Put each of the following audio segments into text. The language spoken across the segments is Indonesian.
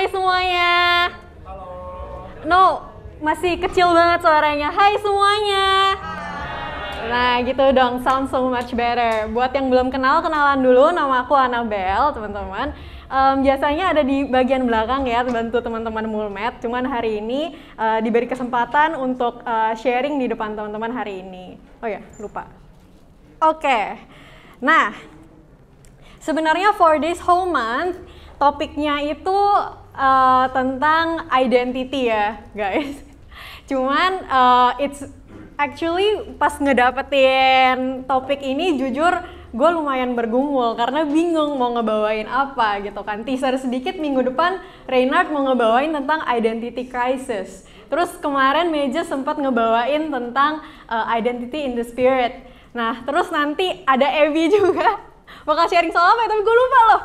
Hai semuanya. Halo. No, masih kecil banget suaranya. Hai semuanya. Hai. Nah, gitu dong. Sound so much better. Buat yang belum kenal, kenalan dulu. Nama aku Anabel, teman-teman um, biasanya ada di bagian belakang ya bantu teman-teman mulmet cuman hari ini uh, diberi kesempatan untuk uh, sharing di depan teman-teman hari ini oh ya lupa oke okay. nah sebenarnya for this whole month topiknya itu uh, tentang identity ya, guys. Cuman uh, it's actually pas ngedapetin topik ini jujur gue lumayan bergumul karena bingung mau ngebawain apa gitu kan teaser sedikit minggu depan Reynard mau ngebawain tentang identity crisis terus kemarin Meja sempat ngebawain tentang uh, identity in the spirit nah terus nanti ada Evi juga bakal sharing soal ya? tapi gue lupa loh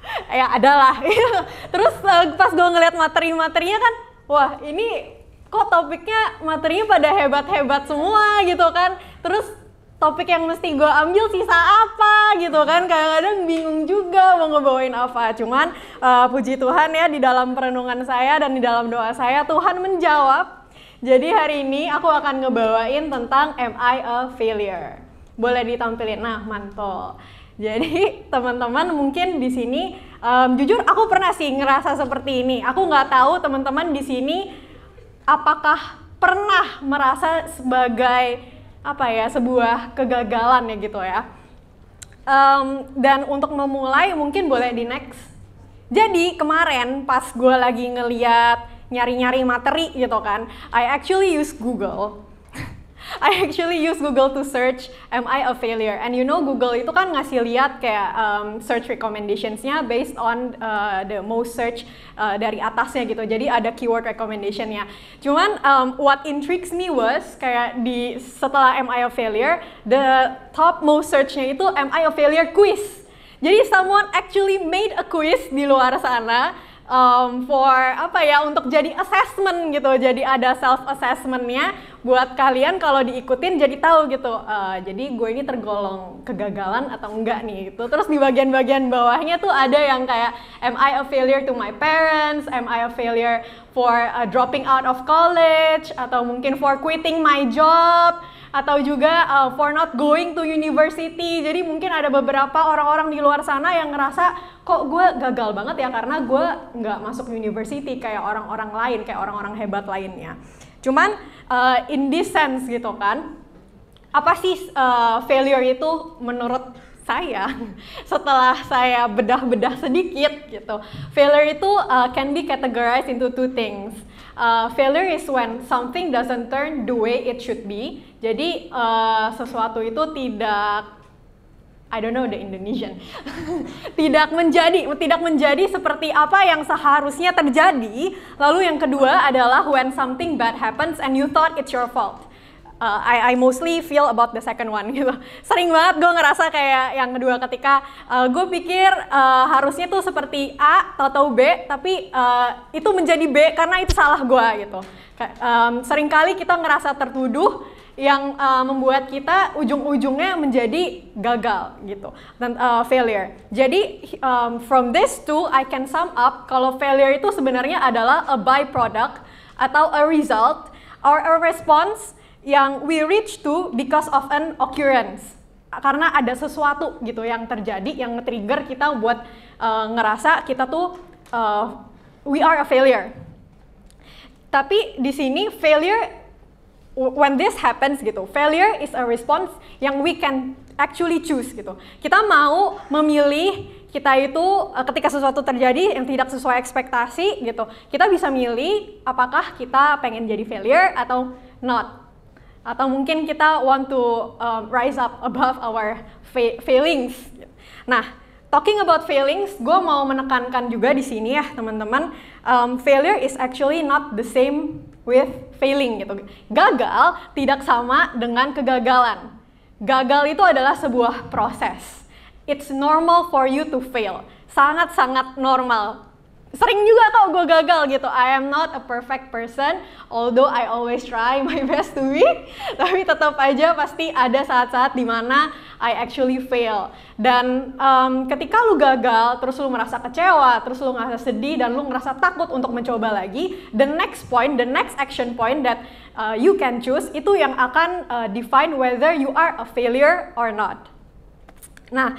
ya adalah terus eh, pas gue ngeliat materi-materinya kan wah ini kok topiknya materinya pada hebat-hebat semua gitu kan terus topik yang mesti gue ambil sisa apa gitu kan kadang-kadang bingung juga mau ngebawain apa cuman uh, puji Tuhan ya di dalam perenungan saya dan di dalam doa saya Tuhan menjawab jadi hari ini aku akan ngebawain tentang am I a failure boleh ditampilin nah mantul jadi teman-teman mungkin di sini um, jujur aku pernah sih ngerasa seperti ini. Aku nggak tahu teman-teman di sini apakah pernah merasa sebagai apa ya sebuah kegagalan ya gitu ya. Um, dan untuk memulai mungkin boleh di next. Jadi kemarin pas gue lagi ngeliat nyari-nyari materi gitu kan, I actually use Google I actually use Google to search am I a failure and you know Google itu kan ngasih lihat kayak um, search recommendationsnya based on uh, the most search uh, dari atasnya gitu jadi ada keyword recommendationnya. cuman um, what intrigues me was kayak di setelah am I a failure the top most searchnya itu am I a failure quiz jadi someone actually made a quiz di luar sana um, for apa ya untuk jadi assessment gitu jadi ada self assessmentnya buat kalian kalau diikutin jadi tahu gitu uh, jadi gue ini tergolong kegagalan atau enggak nih itu terus di bagian-bagian bawahnya tuh ada yang kayak am I a failure to my parents am I a failure for uh, dropping out of college atau mungkin for quitting my job atau juga uh, for not going to university jadi mungkin ada beberapa orang-orang di luar sana yang ngerasa kok gue gagal banget ya karena gue nggak masuk university kayak orang-orang lain kayak orang-orang hebat lainnya Cuman uh, in this sense gitu kan, apa sih uh, failure itu menurut saya setelah saya bedah-bedah sedikit gitu. Failure itu uh, can be categorized into two things. Uh, failure is when something doesn't turn the way it should be. Jadi uh, sesuatu itu tidak I don't know the Indonesian tidak menjadi tidak menjadi seperti apa yang seharusnya terjadi lalu yang kedua adalah when something bad happens and you thought it's your fault uh, I, I mostly feel about the second one gitu. Sering banget gue ngerasa kayak yang kedua ketika uh, gue pikir uh, harusnya tuh seperti A, atau B, tapi uh, itu menjadi B karena itu salah gue gitu. Um, kali kita ngerasa tertuduh yang uh, membuat kita ujung-ujungnya menjadi gagal gitu dan uh, failure. Jadi um, from this two I can sum up kalau failure itu sebenarnya adalah a byproduct atau a result or a response yang we reach to because of an occurrence karena ada sesuatu gitu yang terjadi yang trigger kita buat uh, ngerasa kita tuh uh, we are a failure. Tapi di sini failure when this happens gitu, failure is a response yang we can actually choose gitu. Kita mau memilih kita itu eh, ketika sesuatu terjadi yang tidak sesuai ekspektasi gitu, kita bisa milih apakah kita pengen jadi failure atau not. Atau mungkin kita want to um, rise up above our fa failings. Nah, talking about failings, gue mau menekankan juga di sini ya teman-teman, um, failure is actually not the same with failing gitu. Gagal tidak sama dengan kegagalan. Gagal itu adalah sebuah proses. It's normal for you to fail. Sangat-sangat normal sering juga tau gue gagal gitu. I am not a perfect person, although I always try my best to be. Tapi tetap aja pasti ada saat-saat dimana I actually fail. Dan um, ketika lu gagal, terus lu merasa kecewa, terus lu ngerasa sedih, dan lu ngerasa takut untuk mencoba lagi, the next point, the next action point that uh, you can choose, itu yang akan uh, define whether you are a failure or not. Nah,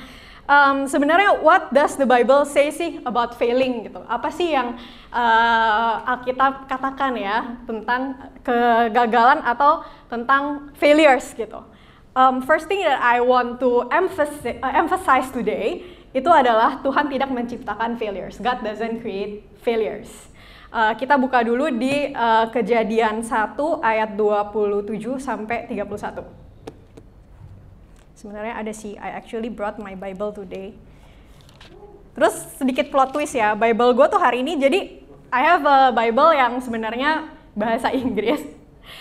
um, sebenarnya what does the Bible say sih about failing gitu? Apa sih yang uh, Alkitab katakan ya tentang kegagalan atau tentang failures gitu? Um, first thing that I want to emphasize, uh, emphasize today itu adalah Tuhan tidak menciptakan failures. God doesn't create failures. Uh, kita buka dulu di uh, kejadian 1 ayat 27 sampai 31. Sebenarnya ada sih, I actually brought my Bible today. Terus sedikit plot twist ya, Bible gue tuh hari ini jadi I have a Bible yang sebenarnya bahasa Inggris.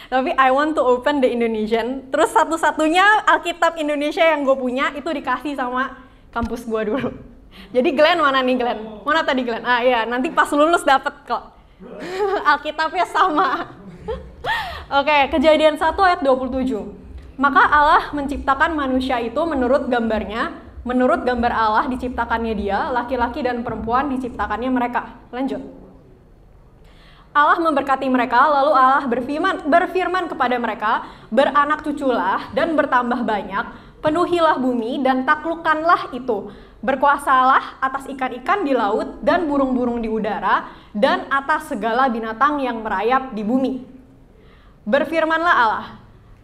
Tapi I want to open the Indonesian. Terus satu-satunya Alkitab Indonesia yang gue punya itu dikasih sama kampus gue dulu. Jadi Glenn mana nih Glenn? Mana tadi Glenn? Ah iya, nanti pas lulus dapet kok. Alkitabnya sama. Oke, okay, kejadian 1 ayat 27. Maka Allah menciptakan manusia itu menurut gambarnya, menurut gambar Allah diciptakannya dia, laki-laki dan perempuan diciptakannya mereka. Lanjut. Allah memberkati mereka, lalu Allah berfirman, berfirman kepada mereka, beranak cuculah dan bertambah banyak, penuhilah bumi dan taklukkanlah itu, berkuasalah atas ikan-ikan di laut dan burung-burung di udara, dan atas segala binatang yang merayap di bumi. Berfirmanlah Allah,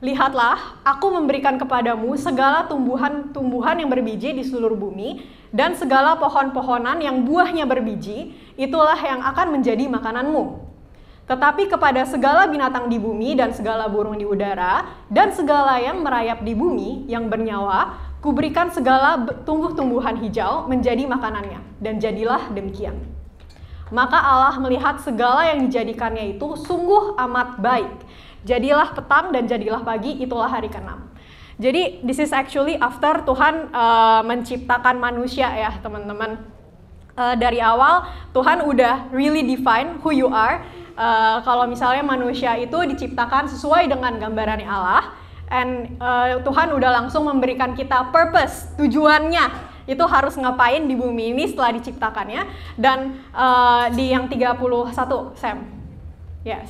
Lihatlah, aku memberikan kepadamu segala tumbuhan-tumbuhan yang berbiji di seluruh bumi, dan segala pohon-pohonan yang buahnya berbiji, itulah yang akan menjadi makananmu. Tetapi kepada segala binatang di bumi dan segala burung di udara, dan segala yang merayap di bumi yang bernyawa, kuberikan segala tumbuh-tumbuhan hijau menjadi makanannya, dan jadilah demikian. Maka Allah melihat segala yang dijadikannya itu sungguh amat baik, Jadilah petang dan jadilah pagi, itulah hari keenam. Jadi this is actually after Tuhan uh, menciptakan manusia ya teman-teman. Uh, dari awal Tuhan udah really define who you are. Uh, kalau misalnya manusia itu diciptakan sesuai dengan gambaran Allah, and uh, Tuhan udah langsung memberikan kita purpose, tujuannya itu harus ngapain di bumi ini setelah diciptakannya dan uh, di yang 31 Sam. Yes.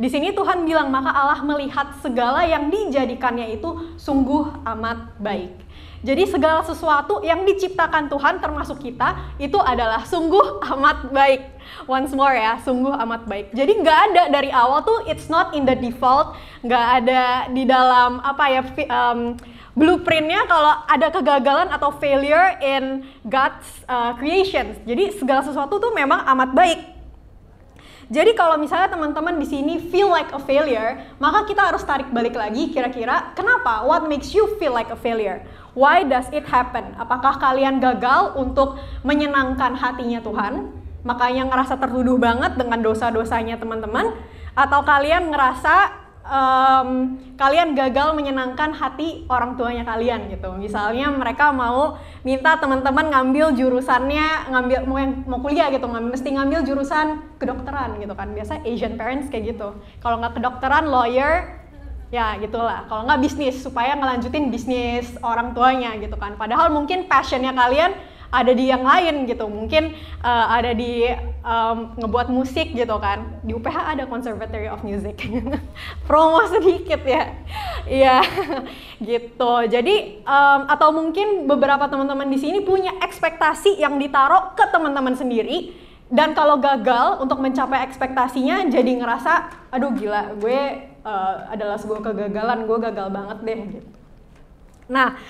Di sini Tuhan bilang, maka Allah melihat segala yang dijadikannya itu sungguh amat baik. Jadi segala sesuatu yang diciptakan Tuhan termasuk kita itu adalah sungguh amat baik. Once more ya, sungguh amat baik. Jadi nggak ada dari awal tuh it's not in the default, nggak ada di dalam apa ya um, blueprintnya kalau ada kegagalan atau failure in God's uh, creations. Jadi segala sesuatu tuh memang amat baik jadi kalau misalnya teman-teman di sini feel like a failure, maka kita harus tarik balik lagi kira-kira kenapa? What makes you feel like a failure? Why does it happen? Apakah kalian gagal untuk menyenangkan hatinya Tuhan? Makanya ngerasa tertuduh banget dengan dosa-dosanya teman-teman? Atau kalian ngerasa um, kalian gagal menyenangkan hati orang tuanya kalian gitu. Misalnya mereka mau minta teman-teman ngambil jurusannya ngambil mau yang mau kuliah gitu, ngambil, mesti ngambil jurusan kedokteran gitu kan. Biasa Asian parents kayak gitu. Kalau nggak kedokteran, lawyer, ya gitulah. Kalau nggak bisnis supaya ngelanjutin bisnis orang tuanya gitu kan. Padahal mungkin passionnya kalian ada di yang lain gitu mungkin uh, ada di um, ngebuat musik gitu kan di UPH ada Conservatory of Music promo sedikit ya iya gitu jadi um, atau mungkin beberapa teman-teman di sini punya ekspektasi yang ditaruh ke teman-teman sendiri dan kalau gagal untuk mencapai ekspektasinya jadi ngerasa aduh gila gue uh, adalah sebuah kegagalan gue gagal banget deh gitu nah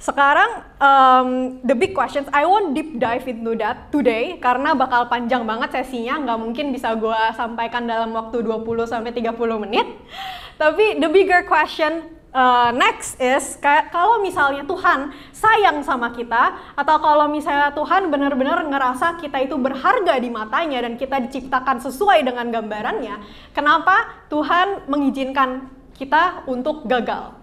sekarang um, the big questions, I won't deep dive into that today karena bakal panjang banget sesinya, nggak mungkin bisa gue sampaikan dalam waktu 20 sampai 30 menit. Tapi the bigger question uh, next is kalau misalnya Tuhan sayang sama kita atau kalau misalnya Tuhan benar-benar ngerasa kita itu berharga di matanya dan kita diciptakan sesuai dengan gambarannya, kenapa Tuhan mengizinkan kita untuk gagal?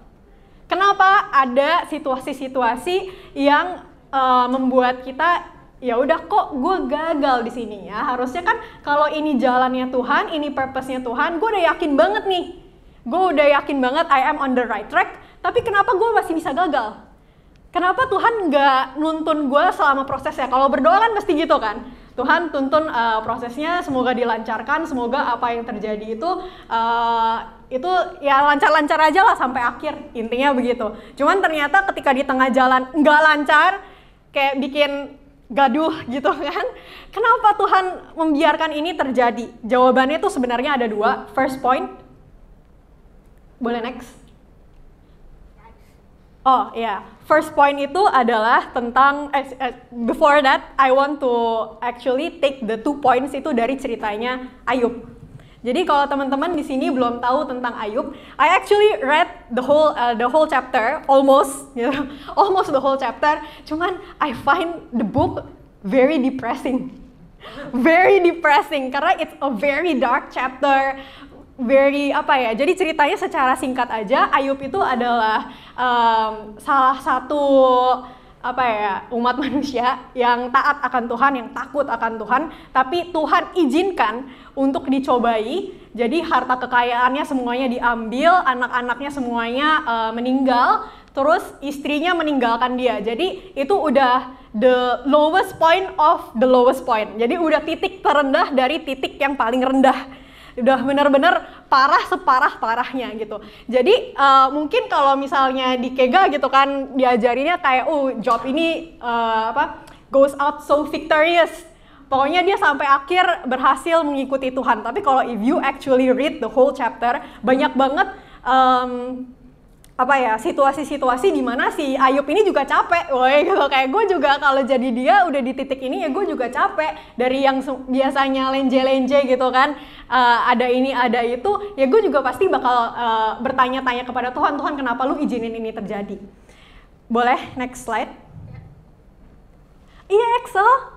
Kenapa ada situasi-situasi yang uh, membuat kita ya udah kok gue gagal di sini ya harusnya kan kalau ini jalannya Tuhan ini purpose-nya Tuhan gue udah yakin banget nih gue udah yakin banget I am on the right track tapi kenapa gue masih bisa gagal kenapa Tuhan nggak nuntun gue selama prosesnya kalau berdoa kan pasti gitu kan Tuhan tuntun uh, prosesnya semoga dilancarkan semoga apa yang terjadi itu uh, itu ya lancar-lancar aja lah sampai akhir intinya begitu cuman ternyata ketika di tengah jalan nggak lancar kayak bikin gaduh gitu kan. Kenapa Tuhan membiarkan ini terjadi? Jawabannya itu sebenarnya ada dua. First point, boleh next. Oh ya, yeah. first point itu adalah tentang eh, eh, before that I want to actually take the two points itu dari ceritanya Ayub. Jadi kalau teman-teman di sini belum tahu tentang Ayub, I actually read the whole uh, the whole chapter almost you ya, know, almost the whole chapter. Cuman I find the book very depressing. Very depressing karena it's a very dark chapter, very apa ya jadi ceritanya secara singkat aja Ayub itu adalah um, salah satu apa ya umat manusia yang taat akan Tuhan yang takut akan Tuhan tapi Tuhan izinkan untuk dicobai jadi harta kekayaannya semuanya diambil anak-anaknya semuanya uh, meninggal terus istrinya meninggalkan dia jadi itu udah the lowest point of the lowest point jadi udah titik terendah dari titik yang paling rendah udah bener-bener parah separah parahnya gitu. Jadi uh, mungkin kalau misalnya di Kega gitu kan diajarinnya kayak oh job ini uh, apa goes out so victorious. Pokoknya dia sampai akhir berhasil mengikuti Tuhan. Tapi kalau if you actually read the whole chapter, banyak banget um, apa ya situasi-situasi di mana si Ayub ini juga capek, woi gitu kayak gue juga kalau jadi dia udah di titik ini ya gue juga capek dari yang biasanya lenje-lenje gitu kan uh, ada ini ada itu ya gue juga pasti bakal uh, bertanya-tanya kepada Tuhan Tuhan kenapa lu izinin ini terjadi boleh next slide ya. iya Excel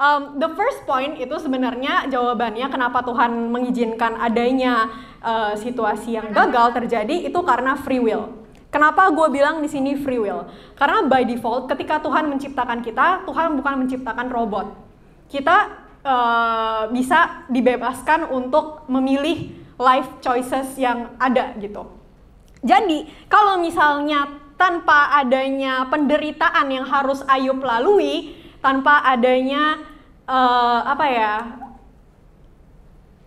um, the first point itu sebenarnya jawabannya kenapa Tuhan mengizinkan adanya uh, situasi yang gagal terjadi itu karena free will. Kenapa gue bilang di sini free will? Karena by default ketika Tuhan menciptakan kita, Tuhan bukan menciptakan robot. Kita uh, bisa dibebaskan untuk memilih life choices yang ada gitu. Jadi kalau misalnya tanpa adanya penderitaan yang harus Ayub lalui, tanpa adanya uh, apa ya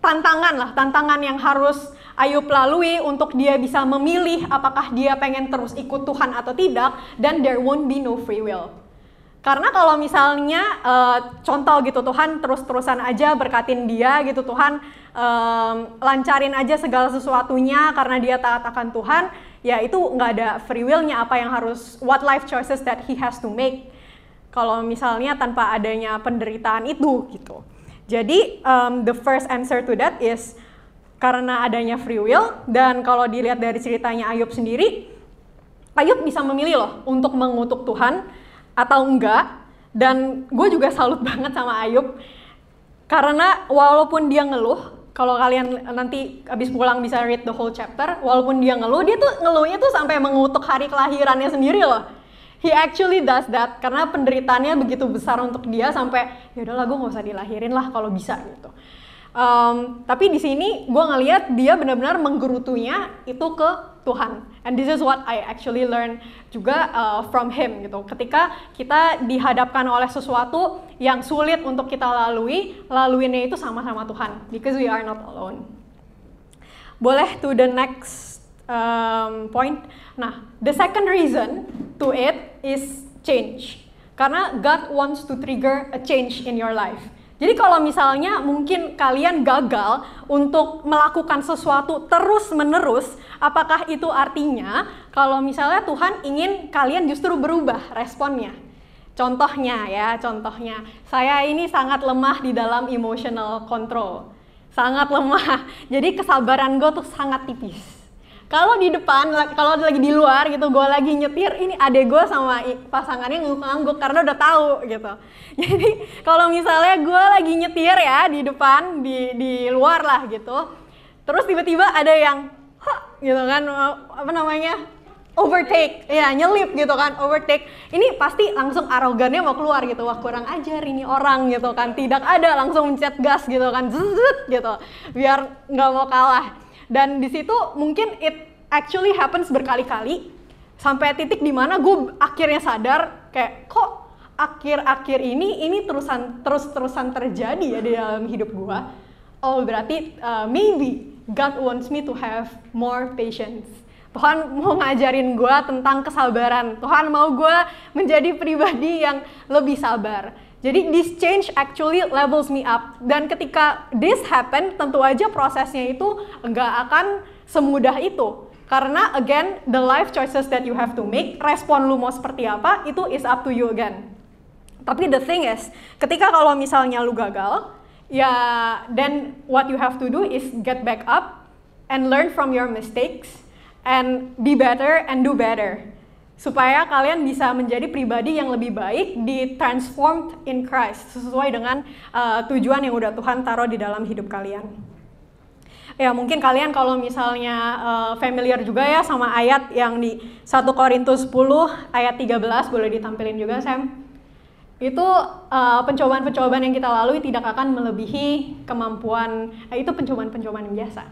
tantangan lah, tantangan yang harus Ayub lalui untuk dia bisa memilih apakah dia pengen terus ikut Tuhan atau tidak, dan there won't be no free will. Karena kalau misalnya uh, contoh gitu Tuhan terus-terusan aja berkatin dia gitu Tuhan um, lancarin aja segala sesuatunya karena dia taat akan Tuhan, ya itu nggak ada free willnya apa yang harus what life choices that he has to make kalau misalnya tanpa adanya penderitaan itu gitu. Jadi um, the first answer to that is karena adanya free will dan kalau dilihat dari ceritanya Ayub sendiri, Ayub bisa memilih loh untuk mengutuk Tuhan atau enggak. Dan gue juga salut banget sama Ayub karena walaupun dia ngeluh, kalau kalian nanti abis pulang bisa read the whole chapter, walaupun dia ngeluh, dia tuh ngeluhnya tuh sampai mengutuk hari kelahirannya sendiri loh he actually does that karena penderitaannya begitu besar untuk dia sampai ya udahlah gue nggak usah dilahirin lah kalau bisa gitu. Um, tapi di sini gue ngeliat dia benar-benar menggerutunya itu ke Tuhan. And this is what I actually learn juga uh, from him gitu. Ketika kita dihadapkan oleh sesuatu yang sulit untuk kita lalui, laluinnya itu sama-sama Tuhan. Because we are not alone. Boleh to the next um, point. Nah, The second reason to it is change. Karena God wants to trigger a change in your life. Jadi kalau misalnya mungkin kalian gagal untuk melakukan sesuatu terus-menerus, apakah itu artinya kalau misalnya Tuhan ingin kalian justru berubah responnya? Contohnya ya, contohnya. Saya ini sangat lemah di dalam emotional control. Sangat lemah. Jadi kesabaran gue tuh sangat tipis kalau di depan kalau lagi di luar gitu gue lagi nyetir ini ade gue sama pasangannya ngangguk karena udah tahu gitu jadi kalau misalnya gue lagi nyetir ya di depan di di luar lah gitu terus tiba-tiba ada yang gitu kan oh, apa namanya overtake ya nyelip gitu kan overtake ini pasti langsung arogannya mau keluar gitu wah kurang ajar ini orang gitu kan tidak ada langsung mencet gas gitu kan zzzz gitu biar nggak mau kalah dan di situ mungkin it actually happens berkali-kali sampai titik dimana gue akhirnya sadar kayak kok akhir-akhir ini ini terusan terus-terusan terjadi ya di dalam hidup gue oh berarti uh, maybe God wants me to have more patience Tuhan mau ngajarin gue tentang kesabaran. Tuhan mau gue menjadi pribadi yang lebih sabar. Jadi this change actually levels me up dan ketika this happen tentu aja prosesnya itu nggak akan semudah itu karena again the life choices that you have to make respon lu mau seperti apa itu is up to you again. Tapi the thing is ketika kalau misalnya lu gagal ya then what you have to do is get back up and learn from your mistakes and be better and do better supaya kalian bisa menjadi pribadi yang lebih baik di transformed in Christ sesuai dengan uh, tujuan yang udah Tuhan taruh di dalam hidup kalian. Ya mungkin kalian kalau misalnya uh, familiar juga ya sama ayat yang di 1 Korintus 10 ayat 13 boleh ditampilin juga Sam. Itu pencobaan eh, pencobaan-pencobaan yang kita lalui tidak akan melebihi kemampuan uh, itu pencobaan-pencobaan yang biasa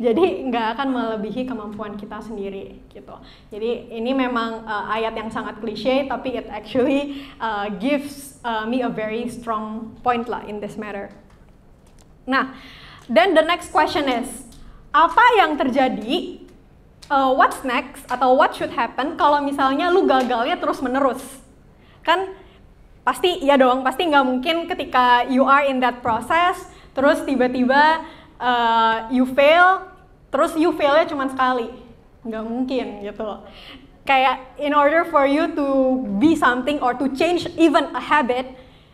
jadi nggak akan melebihi kemampuan kita sendiri gitu jadi ini memang uh, ayat yang sangat klise tapi it actually uh, gives uh, me a very strong point lah in this matter nah then the next question is apa yang terjadi uh, what's next atau what should happen kalau misalnya lu gagalnya terus menerus kan pasti ya dong pasti nggak mungkin ketika you are in that process terus tiba-tiba uh, you fail terus you failnya cuma sekali nggak mungkin gitu loh kayak in order for you to be something or to change even a habit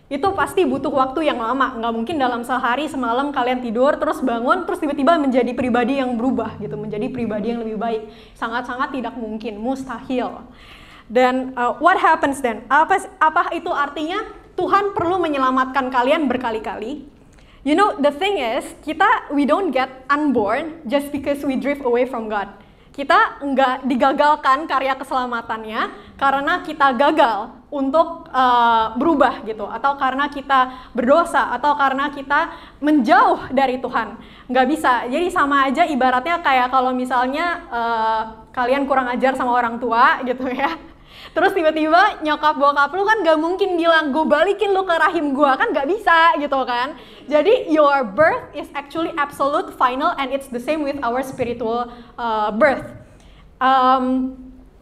itu pasti butuh waktu yang lama nggak mungkin dalam sehari semalam kalian tidur terus bangun terus tiba-tiba menjadi pribadi yang berubah gitu menjadi pribadi yang lebih baik sangat-sangat tidak mungkin mustahil dan uh, what happens then apa apa itu artinya Tuhan perlu menyelamatkan kalian berkali-kali You know, the thing is, kita we don't get unborn just because we drift away from God. Kita nggak digagalkan karya keselamatannya karena kita gagal untuk uh, berubah gitu, atau karena kita berdosa, atau karena kita menjauh dari Tuhan. Nggak bisa. Jadi sama aja ibaratnya kayak kalau misalnya uh, kalian kurang ajar sama orang tua gitu ya Terus tiba-tiba nyokap bokap lu kan gak mungkin bilang gue balikin lu ke rahim gue kan gak bisa gitu kan. Jadi your birth is actually absolute final and it's the same with our spiritual uh, birth. Um,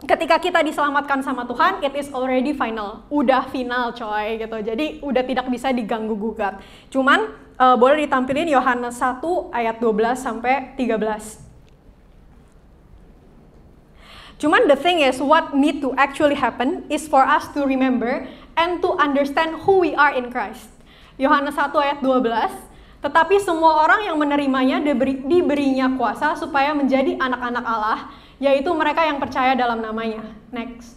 ketika kita diselamatkan sama Tuhan, it is already final, udah final coy gitu. Jadi udah tidak bisa diganggu gugat. Cuman uh, boleh ditampilin Yohanes 1 ayat 12 sampai 13. Cuman the thing is what need to actually happen is for us to remember and to understand who we are in Christ. Yohanes 1 ayat 12, tetapi semua orang yang menerimanya diberi, diberinya kuasa supaya menjadi anak-anak Allah, yaitu mereka yang percaya dalam namanya. Next.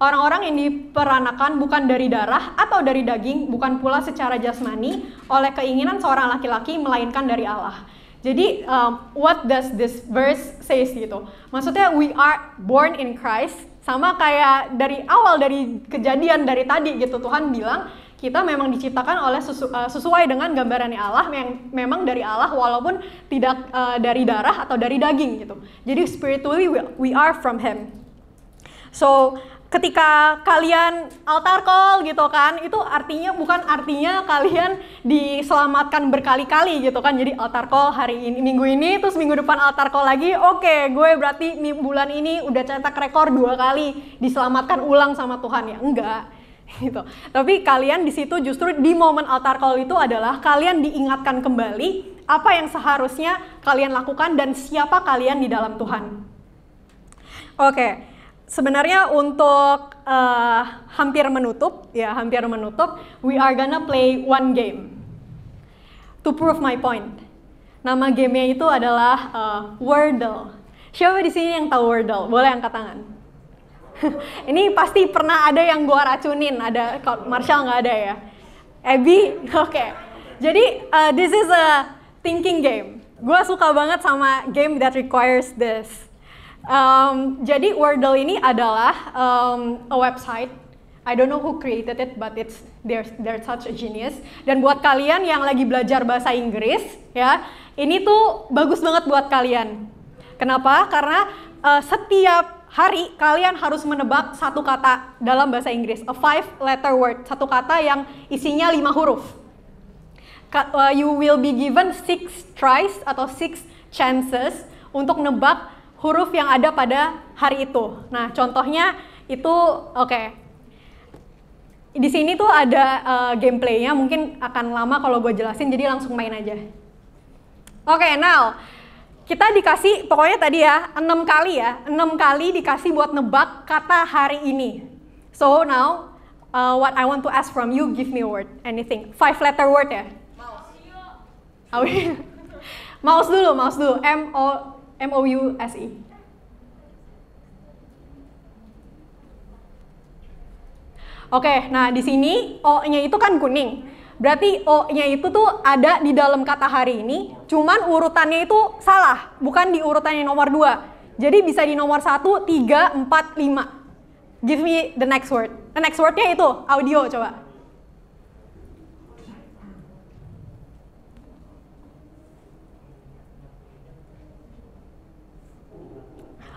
Orang-orang yang diperanakan bukan dari darah atau dari daging, bukan pula secara jasmani, oleh keinginan seorang laki-laki, melainkan dari Allah. Jadi um, what does this verse says gitu? Maksudnya we are born in Christ sama kayak dari awal dari kejadian dari tadi gitu Tuhan bilang kita memang diciptakan oleh sesu, uh, sesuai dengan gambaran Allah yang memang dari Allah walaupun tidak uh, dari darah atau dari daging gitu. Jadi spiritually we, we are from him. So ketika kalian altar call gitu kan itu artinya bukan artinya kalian diselamatkan berkali-kali gitu kan jadi altar call hari ini minggu ini terus minggu depan altar call lagi oke okay, gue berarti bulan ini udah cetak rekor dua kali diselamatkan ulang sama Tuhan ya enggak gitu tapi kalian di situ justru di momen altar call itu adalah kalian diingatkan kembali apa yang seharusnya kalian lakukan dan siapa kalian di dalam Tuhan oke okay sebenarnya untuk uh, hampir menutup, ya hampir menutup, we are gonna play one game to prove my point. Nama gamenya itu adalah uh, Wordle. Siapa di sini yang tahu Wordle? Boleh angkat tangan. Ini pasti pernah ada yang gua racunin. Ada Marshall nggak ada ya? Abby, oke. Okay. Jadi uh, this is a thinking game. Gua suka banget sama game that requires this Um, jadi Wordle ini adalah um, a website. I don't know who created it, but it's they're, they're such a genius. Dan buat kalian yang lagi belajar bahasa Inggris, ya, ini tuh bagus banget buat kalian. Kenapa? Karena uh, setiap hari kalian harus menebak satu kata dalam bahasa Inggris, a five letter word, satu kata yang isinya lima huruf. Ka uh, you will be given six tries atau six chances untuk nebak huruf yang ada pada hari itu. Nah, contohnya itu oke. Okay. Di sini tuh ada uh, gameplaynya, mungkin akan lama kalau gue jelasin, jadi langsung main aja. Oke, okay, now kita dikasih pokoknya tadi ya enam kali ya, enam kali dikasih buat nebak kata hari ini. So now uh, eh, what I want to ask from you, give me a word, anything, five letter word ya. Mouse. Mouse dulu, mouse dulu. M O MOU E. Oke, nah di sini O-nya itu kan kuning. Berarti O-nya itu tuh ada di dalam kata hari ini, cuman urutannya itu salah, bukan di urutannya nomor 2. Jadi bisa di nomor 1, 3, 4, 5. Give me the next word. The next wordnya itu audio coba.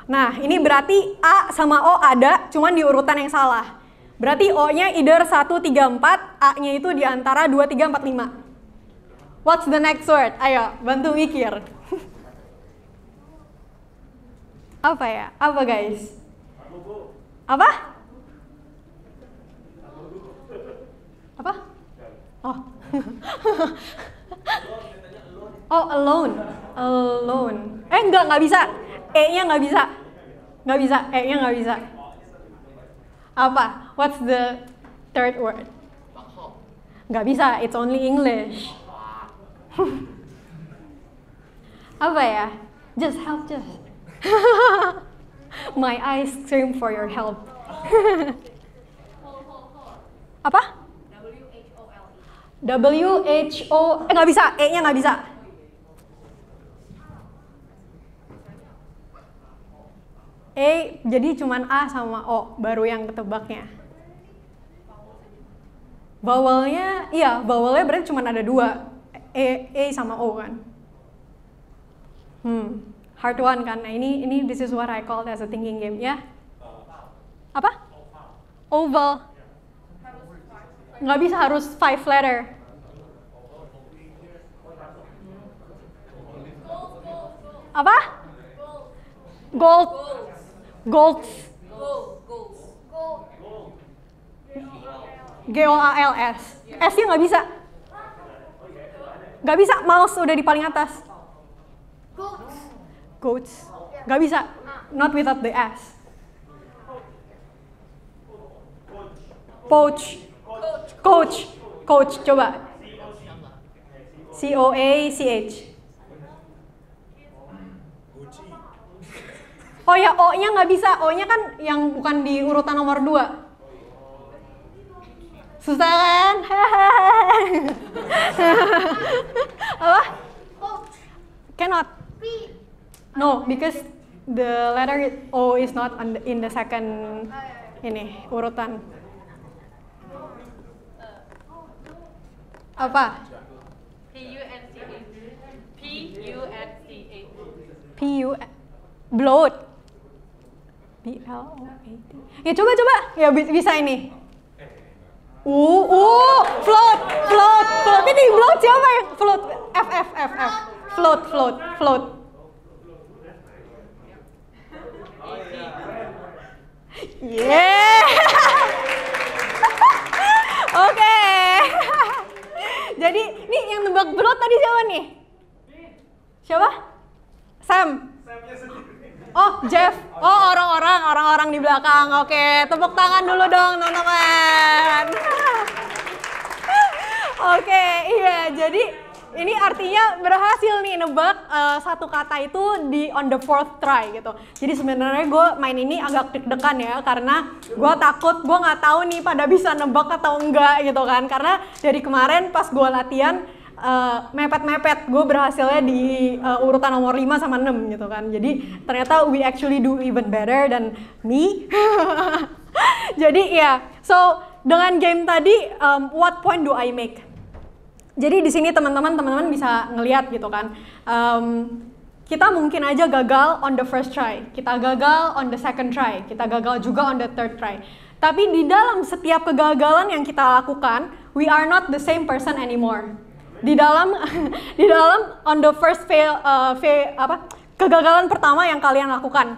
Nah, ini berarti A sama O ada, cuman di urutan yang salah. Berarti O-nya either 1, 3, 4, A-nya itu di antara 2, 3, 4, 5. What's the next word? Ayo, bantu mikir. Apa ya? Apa guys? Apa? Apa? Oh. oh, alone. Alone. Eh, enggak, enggak bisa. E-nya nggak bisa. Nggak bisa, E-nya nggak bisa. Apa? What's the third word? Nggak bisa, it's only English. Apa ya? Just help, just. My eyes scream for your help. Apa? W H O L. E. W H O. Eh nggak bisa, E-nya nggak bisa. E jadi cuman A sama O baru yang ketebaknya. Bawelnya, iya bawelnya berarti cuman ada dua, E, A sama O kan. Hmm, hard one kan. Nah ini, ini this is what I call as a thinking game ya. Yeah? Apa? Oval. Nggak bisa harus five letter. Apa? Gold. Gold. Gold. Goals. G O A L S. S-nya nggak bisa. Nggak bisa. Mouse udah di paling atas. Goats. Goats. Nggak bisa. Not without the S. Poach. Coach. Coach. Coach. Coach. Coba. C O A C H. Oh ya, O-nya nggak bisa. O-nya kan yang bukan di urutan nomor 2. Susah kan? Apa? Cannot. No, because the letter O is not on the, in the second ini urutan. Apa? P U N T A. P U N T A. P U bloat d oh, gitu. Ya coba coba. Ya bisa ini. Uh, uh, float, float, float. Ini float siapa ya? Float, F, F, F, F. Float, float, float. Yeah. Oke. Jadi, nih yang nebak float tadi siapa nih? Siapa? Sam. sendiri. Oh, Jeff. Oh, orang-orang, orang-orang di belakang. Oke, tepuk tangan dulu dong, teman-teman. Oke, iya. Jadi ini artinya berhasil nih nebak uh, satu kata itu di on the fourth try gitu. Jadi sebenarnya gue main ini agak deg-degan ya karena gue takut gue nggak tahu nih pada bisa nebak atau enggak gitu kan. Karena dari kemarin pas gue latihan Eh, mepet-mepet uh, gue berhasilnya di uh, urutan nomor 5 sama 6 gitu kan jadi ternyata we actually do even better than me jadi ya yeah. so dengan game tadi um, what point do I make jadi di sini teman-teman teman-teman bisa ngelihat gitu kan um, kita mungkin aja gagal on the first try kita gagal on the second try kita gagal juga on the third try tapi di dalam setiap kegagalan yang kita lakukan we are not the same person anymore di dalam di dalam on the first fail, uh, fail apa kegagalan pertama yang kalian lakukan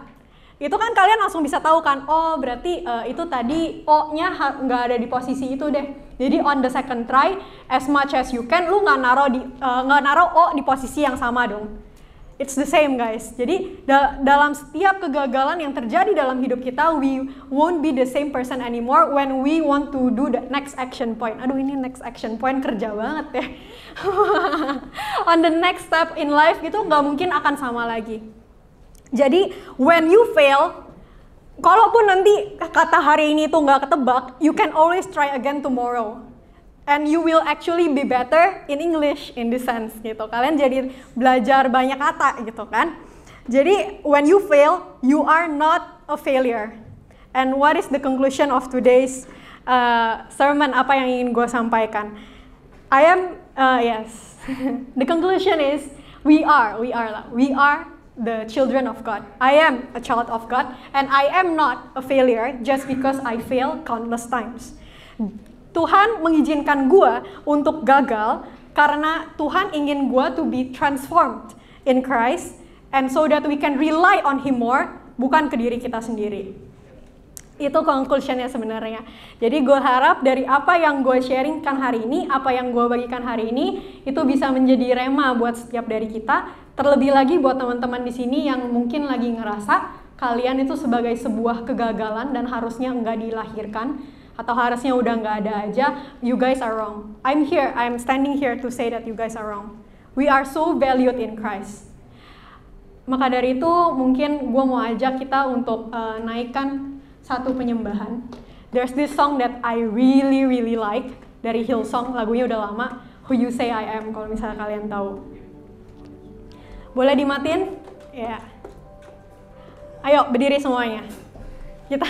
itu kan kalian langsung bisa tahu kan oh berarti uh, itu tadi o-nya nggak ada di posisi itu deh jadi on the second try as much as you can lu nggak naro di eh, nggak uh, naro o di posisi yang sama dong It's the same guys. Jadi da dalam setiap kegagalan yang terjadi dalam hidup kita, we won't be the same person anymore when we want to do the next action point. Aduh ini next action point kerja banget ya. On the next step in life itu nggak mungkin akan sama lagi. Jadi when you fail, kalaupun nanti kata hari ini itu nggak ketebak, you can always try again tomorrow and you will actually be better in English in this sense gitu. Kalian jadi belajar banyak kata gitu kan. Jadi when you fail, you are not a failure. And what is the conclusion of today's uh, sermon? Apa yang ingin gue sampaikan? I am uh, yes. the conclusion is we are, we are lah, we are the children of God. I am a child of God, and I am not a failure just because I fail countless times. Tuhan mengizinkan gue untuk gagal karena Tuhan ingin gue to be transformed in Christ and so that we can rely on Him more, bukan ke diri kita sendiri. Itu conclusionnya sebenarnya. Jadi gue harap dari apa yang gue sharingkan hari ini, apa yang gue bagikan hari ini, itu bisa menjadi rema buat setiap dari kita. Terlebih lagi buat teman-teman di sini yang mungkin lagi ngerasa kalian itu sebagai sebuah kegagalan dan harusnya nggak dilahirkan atau harusnya udah nggak ada aja, you guys are wrong. I'm here, I'm standing here to say that you guys are wrong. We are so valued in Christ. Maka dari itu mungkin gue mau ajak kita untuk uh, naikkan satu penyembahan. There's this song that I really really like dari Hillsong, lagunya udah lama. Who You Say I Am kalau misalnya kalian tahu. Boleh dimatin Ya. Yeah. Ayo berdiri semuanya. Kita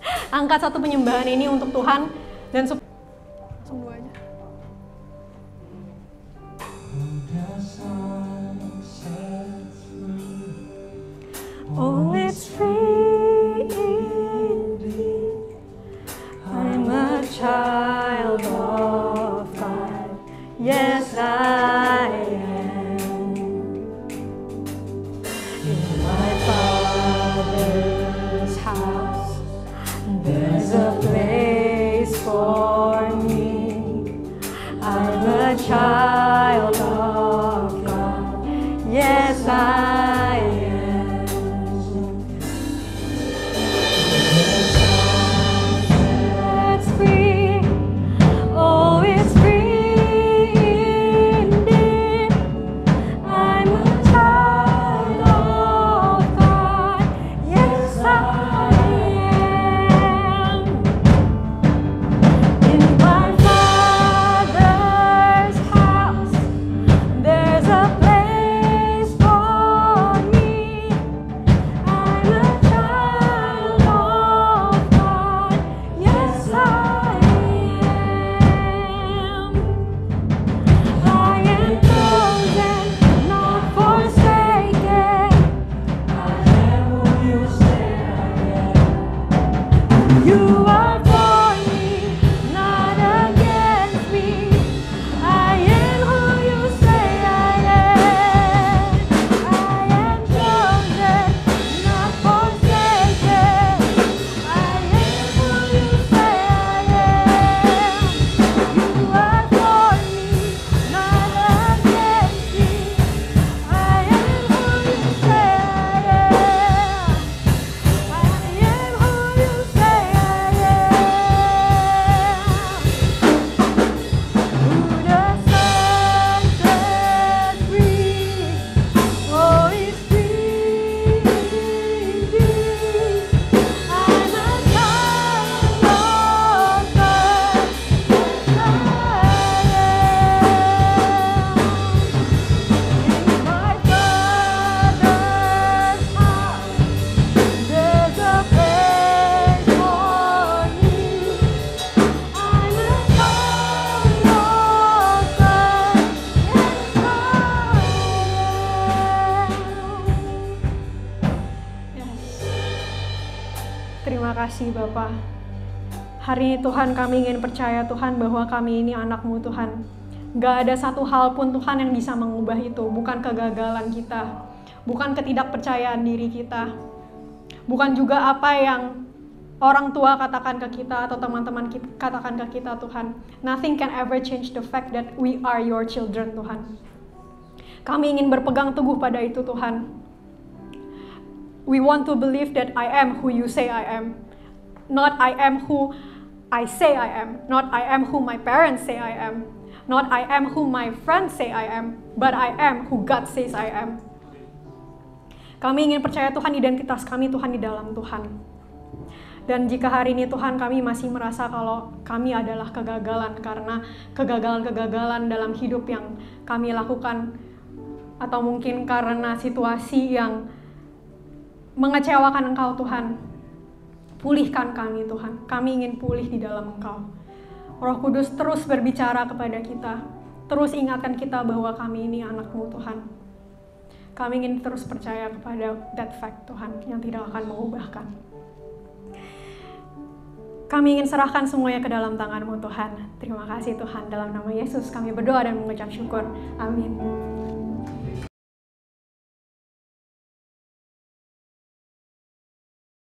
Angkat satu penyembahan ini untuk Tuhan dan semuanya. Oh, it's free. Hari ini Tuhan kami ingin percaya Tuhan bahwa kami ini anakmu Tuhan. Gak ada satu hal pun Tuhan yang bisa mengubah itu. Bukan kegagalan kita. Bukan ketidakpercayaan diri kita. Bukan juga apa yang orang tua katakan ke kita atau teman-teman katakan ke kita Tuhan. Nothing can ever change the fact that we are your children Tuhan. Kami ingin berpegang teguh pada itu Tuhan. We want to believe that I am who you say I am. Not I am who I say I am, not I am who my parents say I am, not I am who my friends say I am, but I am who God says I am. Kami ingin percaya Tuhan identitas kami Tuhan di dalam Tuhan. Dan jika hari ini Tuhan kami masih merasa kalau kami adalah kegagalan karena kegagalan-kegagalan dalam hidup yang kami lakukan atau mungkin karena situasi yang mengecewakan Engkau Tuhan. Pulihkan kami Tuhan, kami ingin pulih di dalam Engkau. Roh Kudus terus berbicara kepada kita, terus ingatkan kita bahwa kami ini anakmu Tuhan. Kami ingin terus percaya kepada that fact Tuhan yang tidak akan mengubahkan. Kami ingin serahkan semuanya ke dalam tanganmu Tuhan. Terima kasih Tuhan, dalam nama Yesus kami berdoa dan mengucap syukur. Amin.